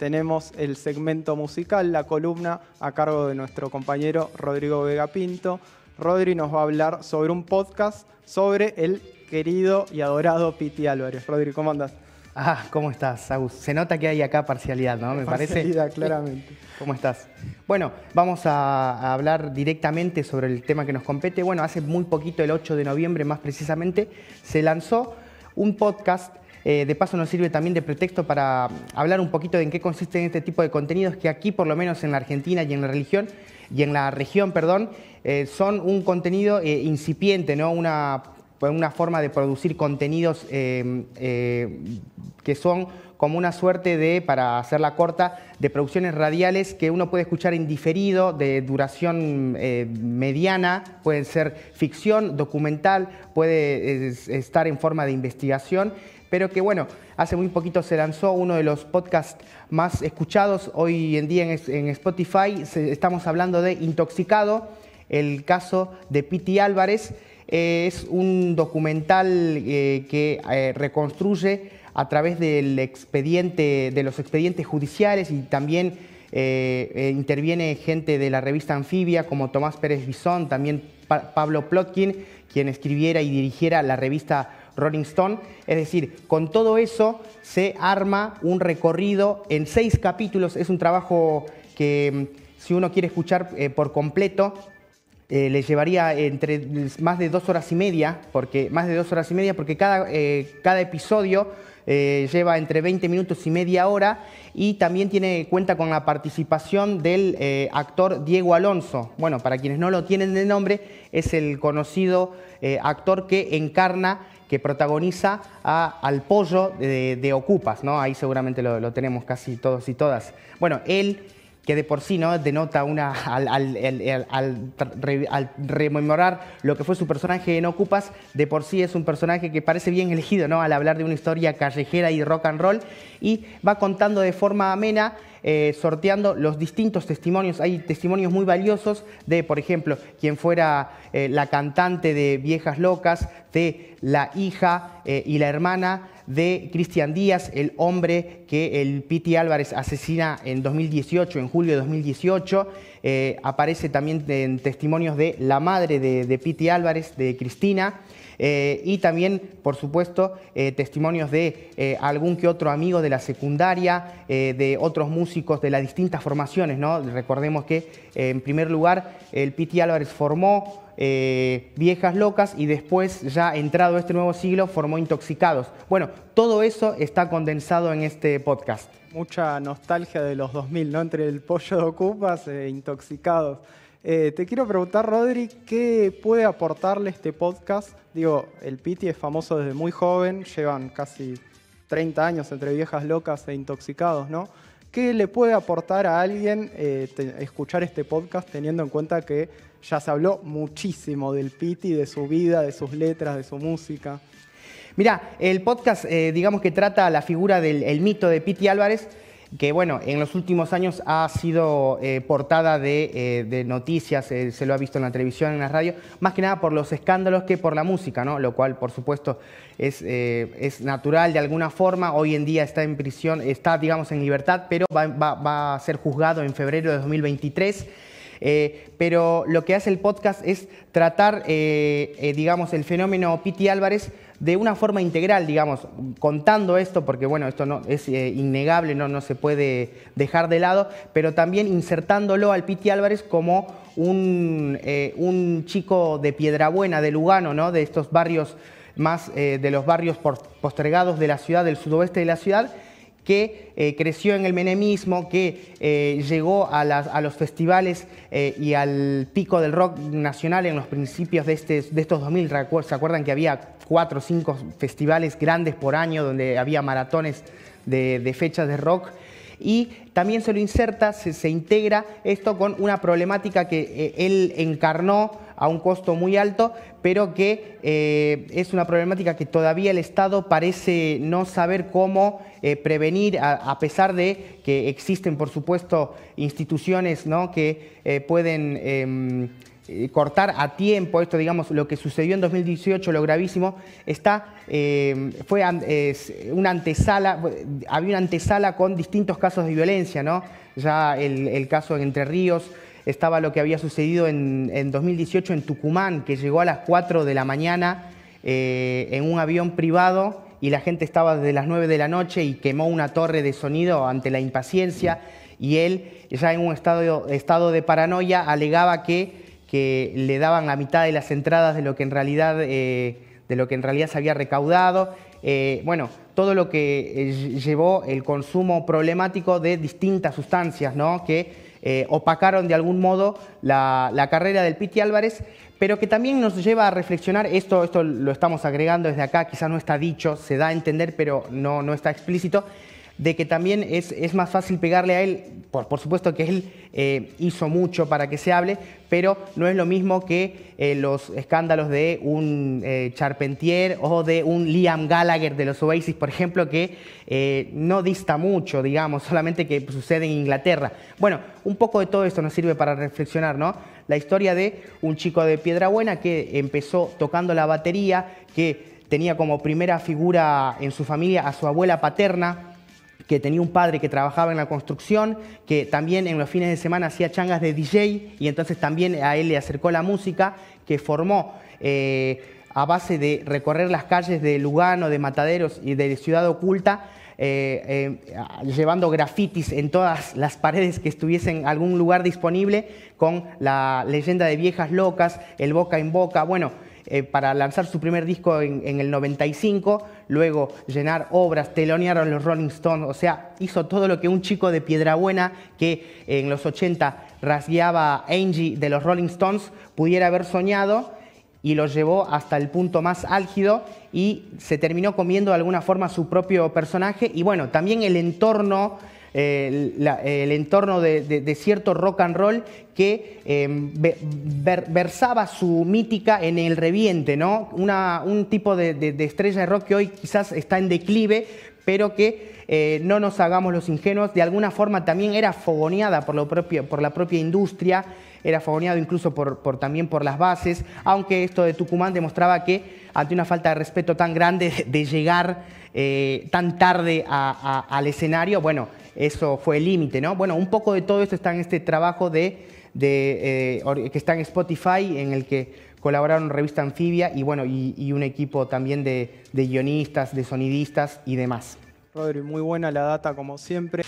tenemos el segmento musical, la columna, a cargo de nuestro compañero Rodrigo Vega Pinto. Rodri nos va a hablar sobre un podcast sobre el querido y adorado Piti Álvarez. Rodri, ¿cómo andas? Ah, ¿cómo estás, Agus? Se nota que hay acá parcialidad, ¿no? Me parcialidad, parece. claramente. ¿Cómo estás? Bueno, vamos a, hablar directamente sobre el tema que nos compete. Bueno, hace muy poquito, el 8 de noviembre más precisamente, se lanzó un podcast eh, de paso nos sirve también de pretexto para hablar un poquito de en qué consisten este tipo de contenidos que aquí, por lo menos en la Argentina y en la religión, y en la región, perdón, eh, son un contenido eh, incipiente, ¿no? Una, una forma de producir contenidos que son como una suerte de, para hacerla corta, de producciones radiales que uno puede escuchar en diferido, de duración eh, mediana, pueden ser ficción, documental, puede estar en forma de investigación, pero que bueno, hace muy poquito se lanzó uno de los podcasts más escuchados hoy en día en, Spotify, estamos hablando de Intoxicado, el caso de Piti Álvarez es un documental eh, que eh, reconstruye a través del expediente, de los expedientes judiciales y también eh, interviene gente de la revista Anfibia como Tomás Pérez Bisón, también Pablo Plotkin, quien escribiera y dirigiera la revista Rolling Stone. Es decir, con todo eso se arma un recorrido en seis capítulos. Es un trabajo que mm, si uno quiere escuchar por completo, eh, le llevaría entre más de dos horas y media, porque, más de dos horas y media, porque cada, eh, cada episodio eh, lleva entre 20 minutos y media hora y también tiene cuenta con la participación del actor Diego Alonso. Bueno, para quienes no lo tienen de nombre, es el conocido actor que encarna, que protagoniza al pollo de, de, Ocupas, ¿no? Ahí seguramente lo, lo tenemos casi todos y todas. Bueno, él que de por sí ¿no? denota una, al, rememorar lo que fue su personaje en Ocupas, de por sí es un personaje que parece bien elegido ¿no? al hablar de una historia callejera y rock and roll, y va contando de forma amena eh, sorteando los distintos testimonios. Hay testimonios muy valiosos de, por ejemplo, quien fuera eh, la cantante de Viejas Locas, de la hija eh, y la hermana de Cristian Díaz, el hombre que el Piti Álvarez asesina en 2018, en julio de 2018. Eh, aparece también en testimonios de la madre de, Piti Álvarez, de Cristina, eh, y también, por supuesto, eh, testimonios de algún que otro amigo de la secundaria, de otros músicos de las distintas formaciones. Recordemos que, en primer lugar, el Piti Álvarez formó viejas Locas y después, ya entrado este nuevo siglo, formó Intoxicados. Bueno, todo eso está condensado en este podcast mucha nostalgia de los 2000, ¿no? Entre el pollo de Ocupas e Intoxicados. Eh, te quiero preguntar, Rodri, ¿qué puede aportarle este podcast? Digo, el Piti es famoso desde muy joven, llevan casi 30 años entre viejas locas e intoxicados, ¿no? ¿Qué le puede aportar a alguien eh, escuchar este podcast teniendo en cuenta que ya se habló muchísimo del Piti, de su vida, de sus letras, de su música? Mira, el podcast, eh, digamos que trata la figura del el mito de Piti Álvarez, que bueno, en los últimos años ha sido eh, portada de, eh, noticias, se lo ha visto en la televisión, en la radio, más que nada por los escándalos que por la música, ¿no? Lo cual, por supuesto, es, natural de alguna forma. Hoy en día está en prisión, está, digamos, en libertad, pero va a ser juzgado en febrero de 2023. Eh, pero lo que hace el podcast es tratar, eh, eh, digamos, el fenómeno Piti Álvarez de una forma integral, digamos, contando esto, porque bueno, esto no, es innegable, no, se puede dejar de lado, pero también insertándolo al Piti Álvarez como un, chico de Piedrabuena, de Lugano, de estos barrios más, de los barrios postergados de la ciudad, del sudoeste de la ciudad, que eh, creció en el menemismo, que eh, llegó a, los festivales eh, y al pico del rock nacional en los principios de, este, de estos 2000. ¿Se acuerdan que había cuatro o cinco festivales grandes por año donde había maratones de, fechas de rock? y también se lo inserta, se, integra esto con una problemática que él encarnó a un costo muy alto, pero que eh, es una problemática que todavía el Estado parece no saber cómo eh, prevenir, a, pesar de que existen, por supuesto, instituciones ¿no? que eh, pueden em, cortar a tiempo esto, digamos, lo que sucedió en 2018, lo gravísimo, está, em, fue una antesala, había una antesala con distintos casos de violencia, ¿no? Ya el, el caso en Entre Ríos, estaba lo que había sucedido en, 2018 en Tucumán, que llegó a las 4 de la mañana eh, en un avión privado y la gente estaba desde las 9 de la noche y quemó una torre de sonido ante la impaciencia y él ya en un estado, de paranoia alegaba que, le daban la mitad de las entradas de lo que en realidad, eh, de lo que en realidad se había recaudado. Eh, bueno, todo lo que llevó el consumo problemático de distintas sustancias, ¿no? Que, eh, opacaron de algún modo la, carrera del Piti Álvarez, pero que también nos lleva a reflexionar, esto, esto lo estamos agregando desde acá, quizá no está dicho, se da a entender, pero no, no está explícito, de que también es, más fácil pegarle a él, por, por supuesto que él eh, hizo mucho para que se hable, pero no es lo mismo que eh, los escándalos de un eh, Charpentier o de un Liam Gallagher de los Oasis, por ejemplo, que no dista mucho, digamos, solamente que sucede en Inglaterra. Bueno, un poco de todo esto nos sirve para reflexionar, ¿no? La historia de un chico de Piedra Buena que empezó tocando la batería, que tenía como primera figura en su familia a su abuela paterna, que tenía un padre que trabajaba en la construcción, que también en los fines de semana hacía changas de DJ y entonces también a él le acercó la música, que formó eh, a base de recorrer las calles de Lugano, de Mataderos y de Ciudad Oculta, eh, eh, llevando grafitis en todas las paredes que estuviesen algún lugar disponible con la leyenda de viejas locas, el boca en boca, bueno, para lanzar su primer disco en el 95 luego llenar obras, telonearon a los Rolling Stones, o sea, hizo todo lo que un chico de Piedrabuena que en los 80 rasgueaba Angie de los Rolling Stones pudiera haber soñado y lo llevó hasta el punto más álgido y se terminó comiendo de alguna forma su propio personaje y bueno, también el entorno el entorno de, cierto rock and roll que em, versaba su mítica en el reviente, ¿no? un tipo de, estrella de rock que hoy quizás está en declive, pero que eh, no nos hagamos los ingenuos, de alguna forma también era fogoneada por, la propia industria, era fogoneado incluso por, también por las bases, aunque esto de Tucumán demostraba que ante una falta de respeto tan grande de, llegar eh, tan tarde al escenario, bueno, eso fue el límite, ¿no? Bueno, un poco de todo esto está en este trabajo de, eh, que está en Spotify, en el que colaboraron Revista Anfibia y, bueno, y, un equipo también de, de guionistas, de sonidistas y demás. Rodri, muy buena la data como siempre.